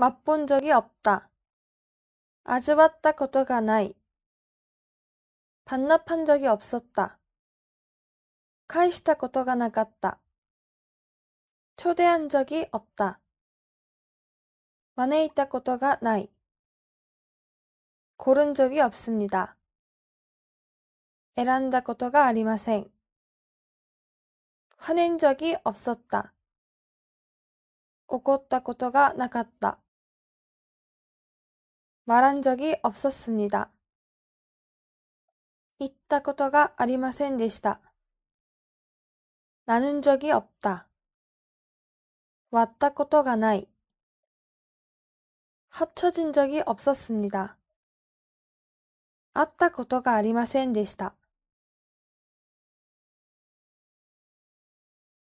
맛본적이없다味わったことがない。반납한적이없었 다。 返したことがなかった。초대한적이없 다。 招いたことがない。고른적이없습니 다。 選んだことがありません。화낸적이없었 다。 怒ったことがなかった。말한적이없었습니다言ったことがありませんでした。나눈적이없 다。 割ったことがない。합쳐진적이없었습니 다。 会ったことがありませんでした。